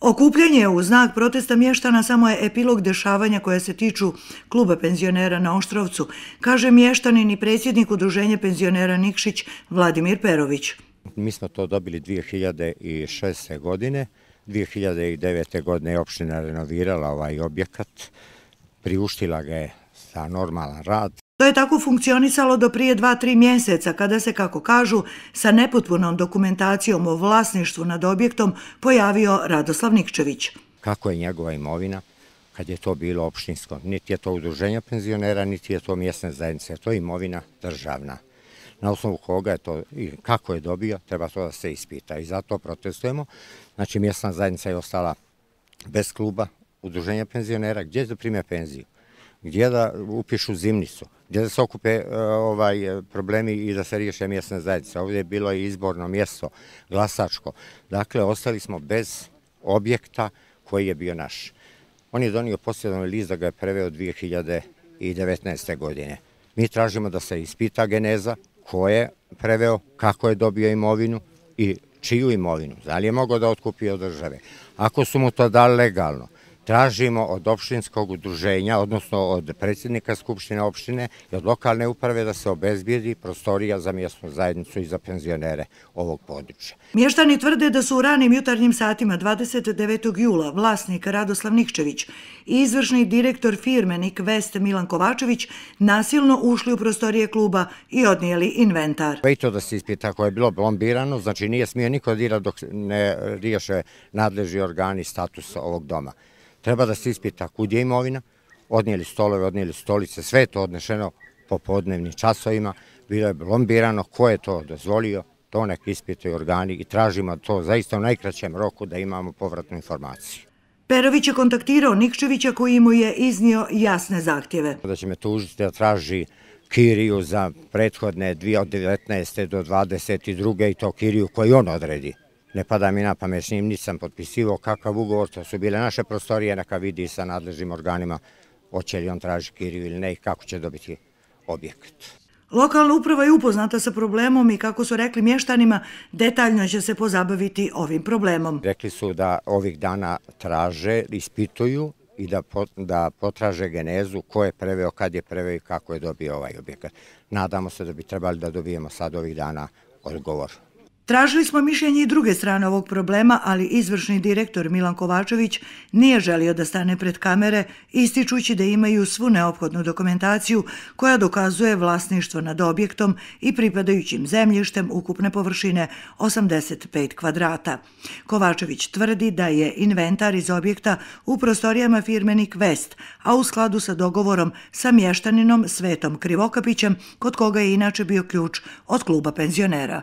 Okupljenje u znak protesta mještana samo je epilog dešavanja koja se tiču kluba penzionera na Oštrovcu, kaže mještanin i predsjednik udruženja penzionera Nikšić Vladimir Perović. Mi smo to dobili 2006. godine. 2009. godine je opština renovirala ovaj objekat, priuštila ga je za normalan rad, To je tako funkcionisalo do prije 2-3 mjeseca kada se, kako kažu, sa nepotpunom dokumentacijom o vlasništvu nad objektom pojavio Radoslav Nikčević. Kako je njegova imovina kad je to bilo opštinsko? Niti je to udruženja penzionera, niti je to mjesne zajednice, to je imovina državna. Na osnovu koga je to i kako je dobio, treba to da se ispita i zato protestujemo. Znači, mjesna zajednica je ostala bez kluba, udruženja penzionera, gdje je da prime penziju? gdje da upišu zimnicu, gdje da se okupe e, ovaj problemi i da se riješe mjesne zajednice. Ovdje je bilo i izborno mjesto, glasačko. Dakle, ostali smo bez objekta koji je bio naš. On je donio posljedan list da ga je preveo 2019. godine. Mi tražimo da se ispita geneza, ko je preveo, kako je dobio imovinu i čiju imovinu, da li je mogao da otkupio države. Ako su mu to dali legalno, tražimo od opštinskog udruženja, odnosno od predsjednika Skupštine opštine i od lokalne uprave da se obezbijedi prostorija za mjestnu zajednicu i za penzionere ovog područja. Mještani tvrde da su u ranim jutarnjim satima 29. jula vlasnik Radoslav Nikčević i izvršni direktor firme Nik Vest Milan Kovačević nasilno ušli u prostorije kluba i odnijeli inventar. I to da se ispita ako je bilo blombirano, znači nije smio niko dira dok ne riješe nadleži organi status ovog doma treba da se ispita kud je imovina, odnijeli stolove, odnijeli stolice, sve je to odnešeno po podnevnim časovima, bilo je blombirano, ko je to dozvolio, to nek ispitaju organi i tražimo to zaista u najkraćem roku da imamo povratnu informaciju. Perović je kontaktirao Nikčevića koji mu je iznio jasne zahtjeve. Da će me tužiti da traži kiriju za prethodne 2019. do 22. i to kiriju koju on odredi ne pada mi na pamet s njim, nisam potpisivo kakav ugovor, to su bile naše prostorije, neka vidi sa nadležnim organima, hoće li on traži kiriju ili ne i kako će dobiti objekt. Lokalna uprava je upoznata sa problemom i kako su rekli mještanima, detaljno će se pozabaviti ovim problemom. Rekli su da ovih dana traže, ispituju i da potraže genezu ko je preveo, kad je preveo i kako je dobio ovaj objekat. Nadamo se da bi trebali da dobijemo sad ovih dana odgovor. Tražili smo mišljenje i druge strane ovog problema, ali izvršni direktor Milan Kovačević nije želio da stane pred kamere, ističući da imaju svu neophodnu dokumentaciju koja dokazuje vlasništvo nad objektom i pripadajućim zemljištem ukupne površine 85 kvadrata. Kovačević tvrdi da je inventar iz objekta u prostorijama firme Nik Vest, a u skladu sa dogovorom sa mještaninom Svetom Krivokapićem, kod koga je inače bio ključ od kluba penzionera.